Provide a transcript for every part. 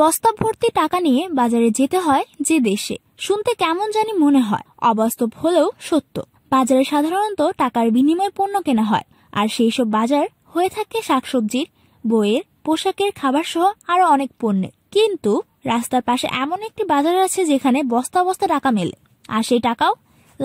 বস্তা ভর্তি টাকা নিয়ে বাজারে যেতে হয় যে দেশে শুনতে কেমন জানি মনে হয় অবাস্তব হলেও সত্য বাজারে সাধারণত টাকার বিনিময়ে পণ্য কেনা হয় আর সেই সব বাজার হয়ে থাকে শাকসবজির বইয়ের পোশাকের খাবার সহ আরো অনেক পণ্যের কিন্তু রাস্তার পাশে এমন একটি বাজার আছে যেখানে বস্তা বস্তা টাকা মেলে আর সেই টাকাও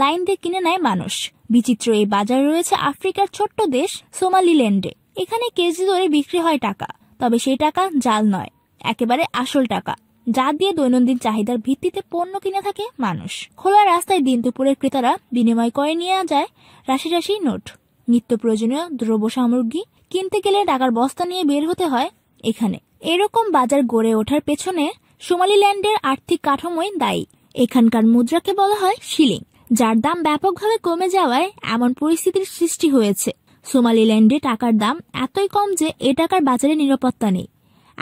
লাইন দিয়ে কিনে নেয় মানুষ বিচিত্র এই বাজার রয়েছে আফ্রিকার ছোট্ট দেশ সোমালিল্যান্ডে এখানে কেজি ধরে বিক্রি হয় টাকা তবে সেই টাকা জাল নয় একেবারে আসল টাকা যা দিয়ে দৈনন্দিন চাহিদার ভিত্তিতে পণ্য কিনে থাকে মানুষ খোলা রাস্তায় দিন দুপুরের ক্রেতারা বিনিময় করে নিয়ে যায় রাশি রাশি নোট নিত্য প্রয়োজনীয় দ্রব্য সামগ্রী কিনতে গেলে টাকার বস্তা নিয়ে বের হতে হয় এখানে এরকম বাজার গড়ে ওঠার পেছনে সোমালিল্যান্ডের আর্থিক কাঠামোই দায়ী এখানকার মুদ্রাকে বলা হয় শিলিং যার দাম ব্যাপকভাবে কমে যাওয়ায় এমন পরিস্থিতির সৃষ্টি হয়েছে সোমালিল্যান্ডে টাকার দাম এতই কম যে এ টাকার বাজারে নিরাপত্তা নেই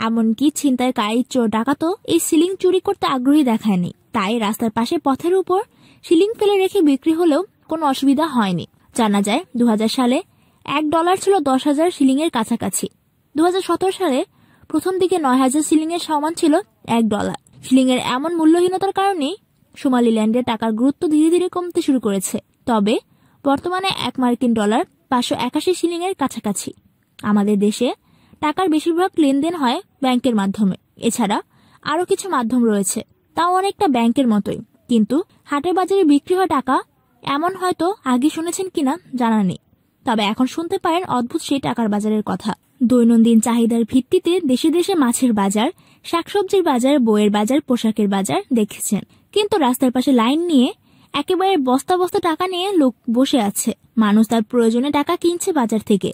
এমনকি ছিনতাইকারী চোর ডাকাতও এই সিলিং চুরি করতে আগ্রহী দেখায়নি তাই রাস্তার পাশে পথের উপর সিলিং ফেলে রেখে বিক্রি হলেও কোনো অসুবিধা হয়নি জানা যায় দু সালে এক ডলার ছিল দশ হাজার সিলিংয়ের কাছাকাছি দু সালে প্রথম দিকে নয় হাজার সিলিংয়ের সমান ছিল এক ডলার সিলিংয়ের এমন মূল্যহীনতার কারণেই সোমালিল্যান্ডে টাকার গুরুত্ব ধীরে ধীরে কমতে শুরু করেছে তবে বর্তমানে এক মার্কিন ডলার পাঁচশো একাশি সিলিংয়ের কাছাকাছি আমাদের দেশে টাকার বেশিরভাগ লেনদেন হয় ব্যাংকের মাধ্যমে এছাড়া আরও কিছু মাধ্যম রয়েছে তাও অনেকটা ব্যাংকের মতোই কিন্তু হাটের বাজারে বিক্রি হওয়া টাকা এমন হয়তো আগে শুনেছেন কিনা জানা নেই তবে এখন শুনতে পারেন অদ্ভুত সেই টাকার বাজারের কথা দৈনন্দিন চাহিদার ভিত্তিতে দেশে দেশে মাছের বাজার শাকসবজির বাজার বইয়ের বাজার পোশাকের বাজার দেখেছেন কিন্তু রাস্তার পাশে লাইন নিয়ে একেবারে বস্তা বস্তা টাকা নিয়ে লোক বসে আছে মানুষ তার প্রয়োজনে টাকা কিনছে বাজার থেকে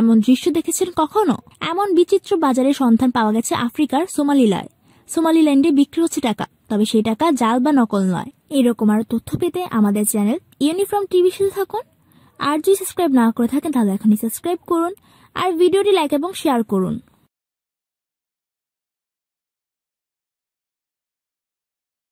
এমন দৃশ্য দেখেছেন কখনো এমন বিচিত্র বাজারে সন্ধান পাওয়া গেছে আফ্রিকার সোমালিলায় সোমালিল্যান্ডে বিক্রি হচ্ছে টাকা তবে সেই টাকা জাল বা নকল নয় এরকম আরো তথ্য পেতে আমাদের চ্যানেল ইউনিফর্ম টিভি শুধু থাকুন আর যদি সাবস্ক্রাইব না করে থাকেন তাহলে এখনই সাবস্ক্রাইব করুন আর ভিডিওটি লাইক এবং শেয়ার করুন